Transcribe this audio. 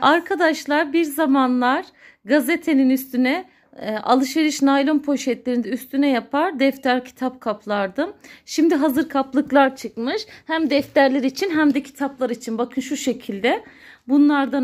Arkadaşlar bir zamanlar gazetenin üstüne e, alışveriş naylon poşetlerinde üstüne yapar defter kitap kaplardım. Şimdi hazır kaplıklar çıkmış. Hem defterler için hem de kitaplar için bakın şu şekilde bunlardan